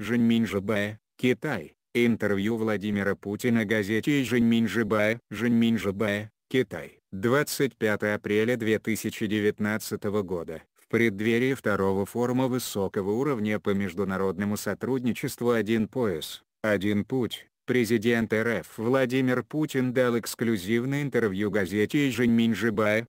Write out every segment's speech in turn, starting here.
Жэньминь Китай. Интервью Владимира Путина газете Жэньминь Жибая. Китай. 25 апреля 2019 года. В преддверии второго форума высокого уровня по международному сотрудничеству «Один пояс, один путь» президент РФ Владимир Путин дал эксклюзивное интервью газете «Жэньминь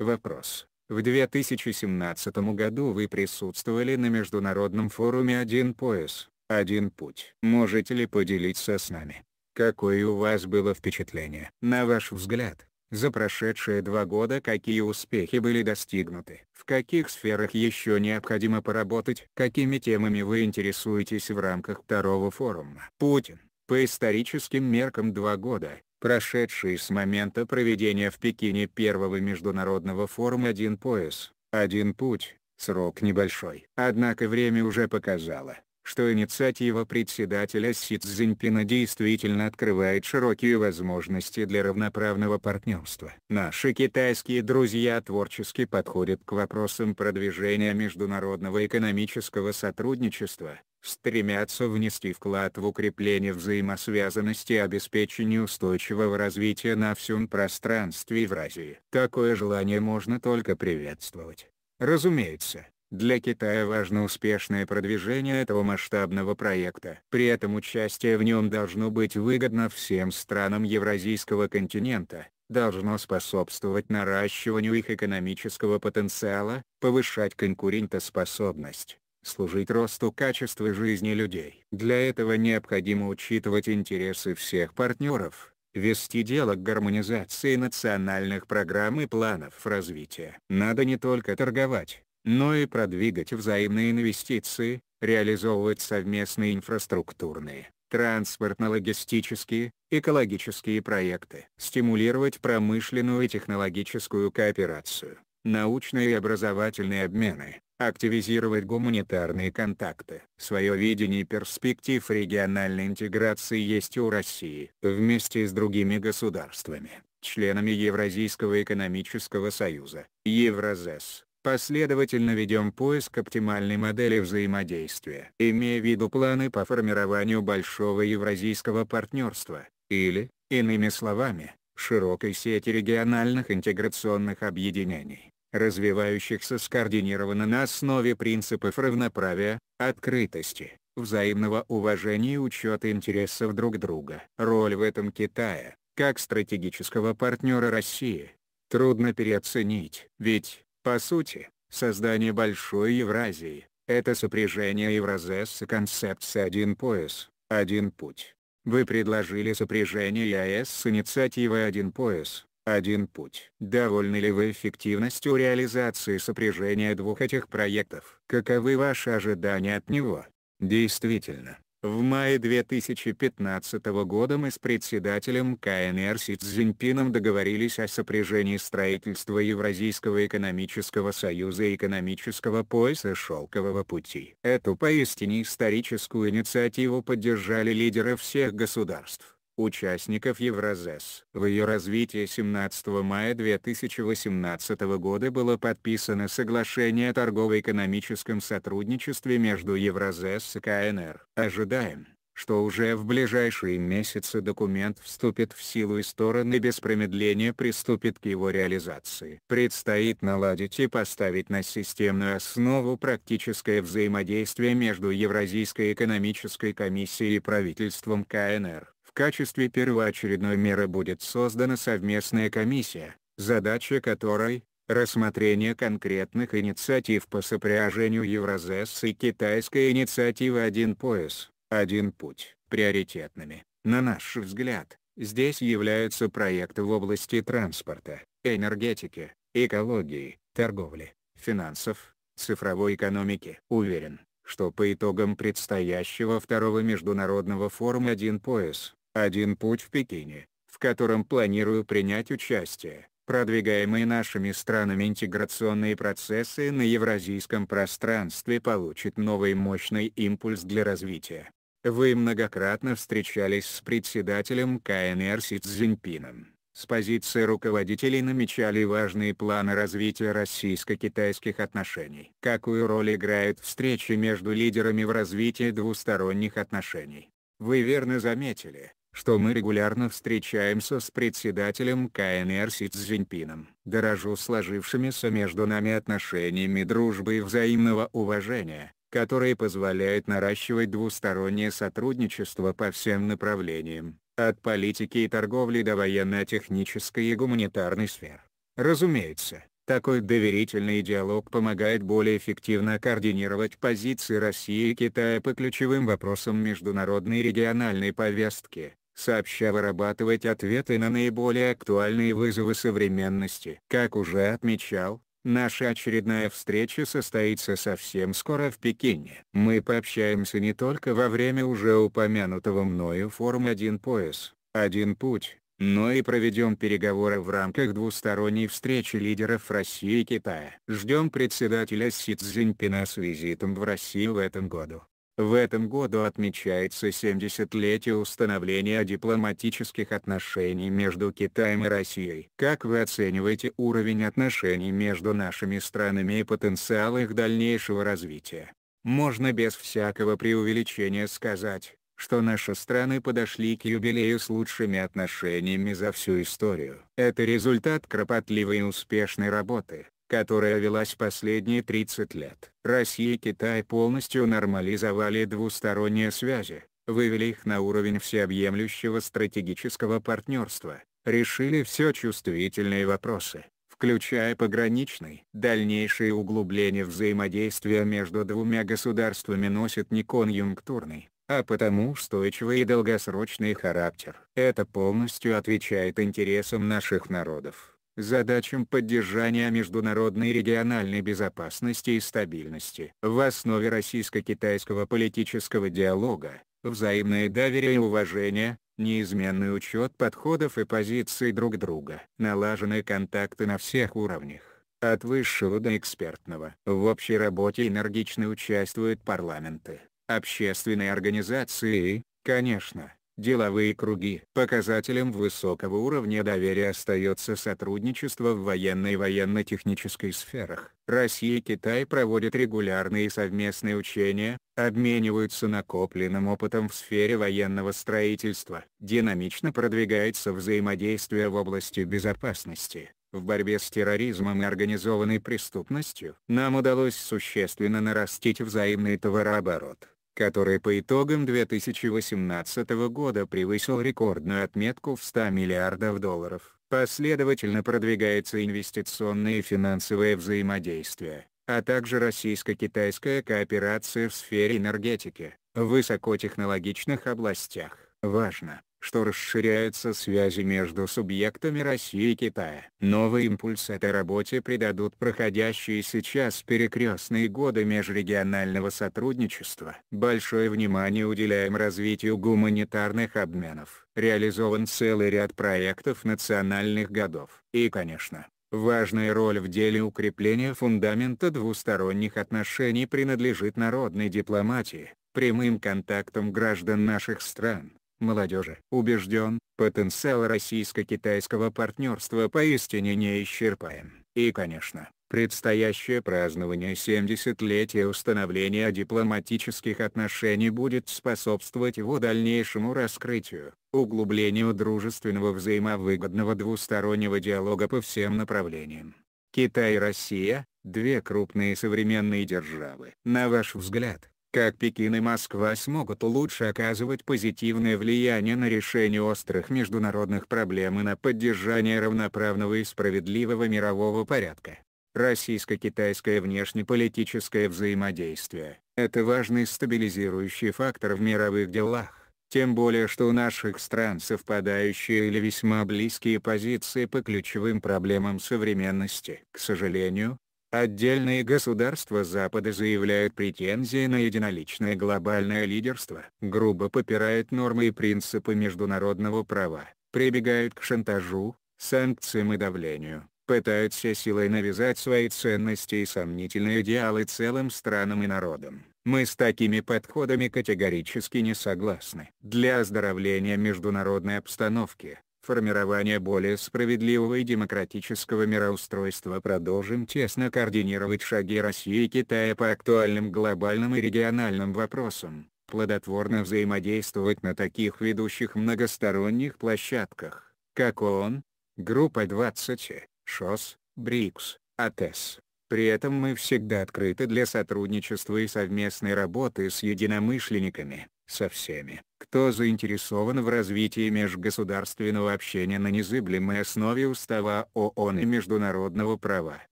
Вопрос. В 2017 году вы присутствовали на международном форуме «Один пояс», один путь. Можете ли поделиться с нами, какое у вас было впечатление? На ваш взгляд, за прошедшие два года какие успехи были достигнуты? В каких сферах еще необходимо поработать? Какими темами вы интересуетесь в рамках второго форума? Путин. По историческим меркам два года, прошедшие с момента проведения в Пекине первого международного форума «Один пояс, один путь», срок небольшой. Однако время уже показало, что инициатива председателя Си Цзиньпина действительно открывает широкие возможности для равноправного партнерства. Наши китайские друзья творчески подходят к вопросам продвижения международного экономического сотрудничества, стремятся внести вклад в укрепление взаимосвязанности и обеспечение устойчивого развития на всем пространстве Евразии. Такое желание можно только приветствовать. Разумеется, для Китая важно успешное продвижение этого масштабного проекта. При этом участие в нем должно быть выгодно всем странам Евразийского континента, должно способствовать наращиванию их экономического потенциала, повышать конкурентоспособность, служить росту качества жизни людей. Для этого необходимо учитывать интересы всех партнеров, вести дело к гармонизации национальных программ и планов развития. Надо не только торговать, но ну и продвигать взаимные инвестиции, реализовывать совместные инфраструктурные, транспортно-логистические, экологические проекты, стимулировать промышленную и технологическую кооперацию, научные и образовательные обмены, активизировать гуманитарные контакты. Свое видение перспектив региональной интеграции есть у России. Вместе с другими государствами, членами Евразийского экономического союза, Евразес, последовательно ведем поиск оптимальной модели взаимодействия. Имея в виду планы по формированию большого евразийского партнерства, или, иными словами, широкой сети региональных интеграционных объединений, развивающихся скоординированно на основе принципов равноправия, открытости, взаимного уважения и учета интересов друг друга. Роль в этом Китая, как стратегического партнера России, трудно переоценить. Ведь, по сути, создание Большой Евразии – это сопряжение Евразес и концепции «один пояс, один путь». Вы предложили сопряжение ЕАЭС с инициативой «один пояс, один путь». Довольны ли вы эффективностью реализации сопряжения двух этих проектов? Каковы ваши ожидания от него? Действительно, в мае 2015 года мы с председателем КНР Си Цзиньпином договорились о сопряжении строительства Евразийского экономического союза и экономического пояса Шелкового пути. Эту поистине историческую инициативу поддержали лидеры всех государств участников Евразес. В ее развитии 17 мая 2018 года было подписано соглашение о торгово-экономическом сотрудничестве между Евразес и КНР. Ожидаем, что уже в ближайшие месяцы документ вступит в силу и стороны без промедления приступит к его реализации. Предстоит наладить и поставить на системную основу практическое взаимодействие между Евразийской экономической комиссией и правительством КНР. В качестве первоочередной меры будет создана совместная комиссия, задача которой – рассмотрение конкретных инициатив по сопряжению Евразес и китайской инициативы «Один пояс, один путь» приоритетными, на наш взгляд, здесь являются проекты в области транспорта, энергетики, экологии, торговли, финансов, цифровой экономики. Уверен, что по итогам предстоящего второго международного форума «Один пояс» Один путь в Пекине, в котором планирую принять участие, продвигаемые нашими странами интеграционные процессы на евразийском пространстве получат новый мощный импульс для развития. Вы многократно встречались с председателем КНР Си Цзиньпином. С позиции руководителей намечали важные планы развития российско-китайских отношений. Какую роль играют встречи между лидерами в развитии двусторонних отношений? Вы верно заметили, что мы регулярно встречаемся с председателем КНР Си Цзиньпином. Дорожу сложившимися между нами отношениями дружбы и взаимного уважения, которые позволяют наращивать двустороннее сотрудничество по всем направлениям, от политики и торговли до военно-технической и гуманитарной сфер. Разумеется, такой доверительный диалог помогает более эффективно координировать позиции России и Китая по ключевым вопросам международной и региональной повестки, сообща вырабатывать ответы на наиболее актуальные вызовы современности. Как уже отмечал, Наша очередная встреча состоится совсем скоро в Пекине. Мы пообщаемся не только во время уже упомянутого мною форума «Один пояс, один путь», но и проведем переговоры в рамках двусторонней встречи лидеров России и Китая. Ждем председателя Си Цзиньпина с визитом в Россию в этом году. В этом году отмечается 70-летие установления дипломатических отношений между Китаем и Россией. Как вы оцениваете уровень отношений между нашими странами и потенциал их дальнейшего развития? Можно без всякого преувеличения сказать, что наши страны подошли к юбилею с лучшими отношениями за всю историю. Это результат кропотливой и успешной работы, которая велась последние 30 лет. Россия и Китай полностью нормализовали двусторонние связи, вывели их на уровень всеобъемлющего стратегического партнерства, решили все чувствительные вопросы, включая пограничный. Дальнейшее углубление взаимодействия между двумя государствами носит не конъюнктурный, а потому устойчивый и долгосрочный характер. Это полностью отвечает интересам наших народов задачам поддержания международной региональной безопасности и стабильности. В основе российско-китайского политического диалога – взаимное доверие и уважение, неизменный учет подходов и позиций друг друга. Налажены контакты на всех уровнях, от высшего до экспертного. В общей работе энергично участвуют парламенты, общественные организации и, конечно, деловые круги. Показателем высокого уровня доверия остается сотрудничество в военной и военно-технической сферах. Россия и Китай проводят регулярные совместные учения, обмениваются накопленным опытом в сфере военного строительства. Динамично продвигается взаимодействие в области безопасности в борьбе с терроризмом и организованной преступностью. Нам удалось существенно нарастить взаимный товарооборот который по итогам 2018 года превысил рекордную отметку в 100 миллиардов долларов. Последовательно продвигается инвестиционное и финансовое взаимодействие, а также российско-китайская кооперация в сфере энергетики, в высокотехнологичных областях. Важно, что расширяются связи между субъектами России и Китая. Новый импульс этой работе придадут проходящие сейчас перекрестные годы межрегионального сотрудничества. Большое внимание уделяем развитию гуманитарных обменов. Реализован целый ряд проектов национальных годов. И конечно, Важная роль в деле укрепления фундамента двусторонних отношений принадлежит народной дипломатии, прямым контактам граждан наших стран, молодежи. Убежден, потенциал российско-китайского партнерства поистине неисчерпаем. И конечно, предстоящее празднование 70-летия установления дипломатических отношений будет способствовать его дальнейшему раскрытию, углублению дружественного взаимовыгодного двустороннего диалога по всем направлениям. Китай и Россия – две крупные современные державы. На ваш взгляд, как Пекин и Москва смогут лучше оказывать позитивное влияние на решение острых международных проблем и на поддержание равноправного и справедливого мирового порядка. Российско-китайское внешнеполитическое взаимодействие – это важный стабилизирующий фактор в мировых делах. Тем более что у наших стран совпадающие или весьма близкие позиции по ключевым проблемам современности. К сожалению, Отдельные государства Запада заявляют претензии на единоличное глобальное лидерство, грубо попирают нормы и принципы международного права, прибегают к шантажу, санкциям и давлению, пытаются силой навязать свои ценности и сомнительные идеалы целым странам и народам. Мы с такими подходами категорически не согласны. Для оздоровления международной обстановки, Формирование более справедливого и демократического мироустройства продолжим тесно координировать шаги России и Китая по актуальным глобальным и региональным вопросам, плодотворно взаимодействовать на таких ведущих многосторонних площадках, как ООН, Группа 20, ШОС, БРИКС, АТЭС. При этом мы всегда открыты для сотрудничества и совместной работы с единомышленниками, со всеми, кто заинтересован в развитии межгосударственного общения на незыблемой основе Устава ООН и международного права.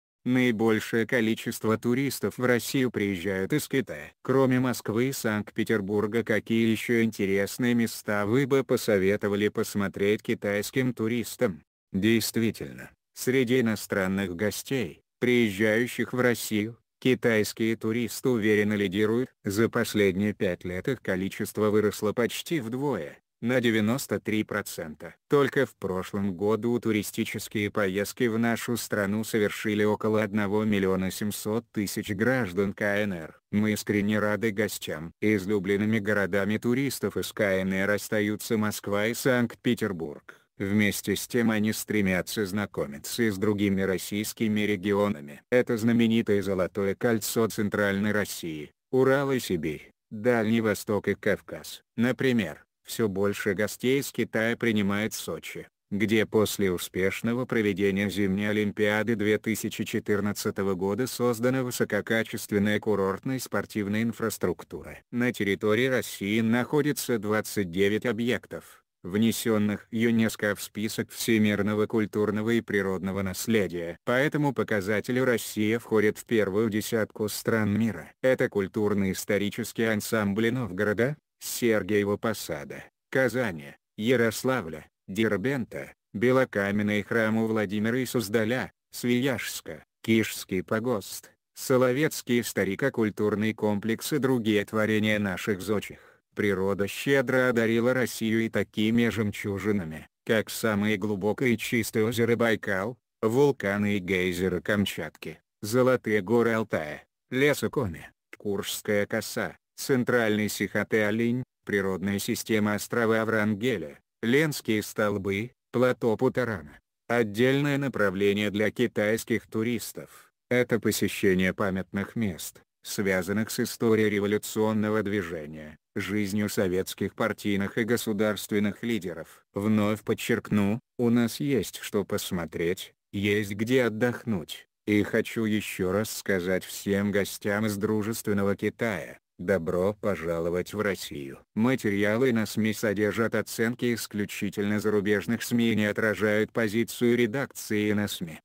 Наибольшее количество туристов в Россию приезжают из Китая. Кроме Москвы и Санкт-Петербурга какие еще интересные места вы бы посоветовали посмотреть китайским туристам? Действительно, среди иностранных гостей, приезжающих в Россию, Китайские туристы уверенно лидируют. За последние пять лет их количество выросло почти вдвое, на 93%. Только в прошлом году туристические поездки в нашу страну совершили около 1 миллиона 700 тысяч граждан КНР. Мы искренне рады гостям. Излюбленными городами туристов из КНР остаются Москва и Санкт-Петербург. Вместе с тем они стремятся знакомиться и с другими российскими регионами. Это знаменитое Золотое кольцо Центральной России, Урал и Сибирь, Дальний Восток и Кавказ. Например, все больше гостей из Китая принимает Сочи, где после успешного проведения зимней Олимпиады 2014 года создана высококачественная курортная спортивная инфраструктура. На территории России находится 29 объектов внесенных ЮНЕСКО в список всемирного культурного и природного наследия. По этому показателю Россия входит в первую десятку стран мира. Это культурно-исторические ансамбли Новгорода, Сергиева Посада, Казани, Ярославля, Дербента, Белокаменный храм у Владимира и Суздаля, Свияжска, Кишский погост, Соловецкий историко-культурный комплекс и другие творения наших зодчих природа щедро одарила Россию и такими жемчужинами, как самые глубокие чистые озера Байкал, вулканы и гейзеры Камчатки, золотые горы Алтая, леса Коми, Куршская коса, центральный Сихоте-Алинь, природная система острова Врангеля, Ленские столбы, плато Путарана. Отдельное направление для китайских туристов – это посещение памятных мест, связанных с историей революционного движения, жизнью советских партийных и государственных лидеров. Вновь подчеркну, у нас есть что посмотреть, есть где отдохнуть, и хочу еще раз сказать всем гостям из дружественного Китая, Добро пожаловать в Россию. Материалы на СМИ содержат оценки исключительно зарубежных СМИ и не отражают позицию редакции на СМИ.